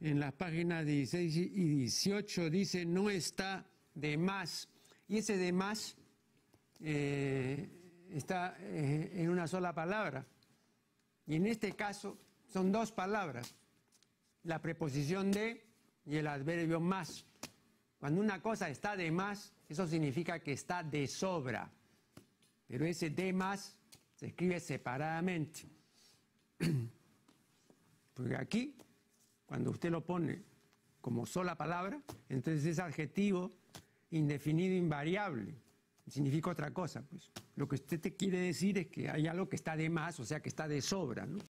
en las páginas 16 y 18 dice, no está de más. Y ese de más eh, está eh, en una sola palabra. Y en este caso son dos palabras, la preposición de y el adverbio más. Cuando una cosa está de más, eso significa que está de sobra. Pero ese de más se escribe separadamente. Porque aquí cuando usted lo pone como sola palabra, entonces es adjetivo indefinido, invariable. Significa otra cosa, pues. Lo que usted te quiere decir es que hay algo que está de más, o sea, que está de sobra, ¿no?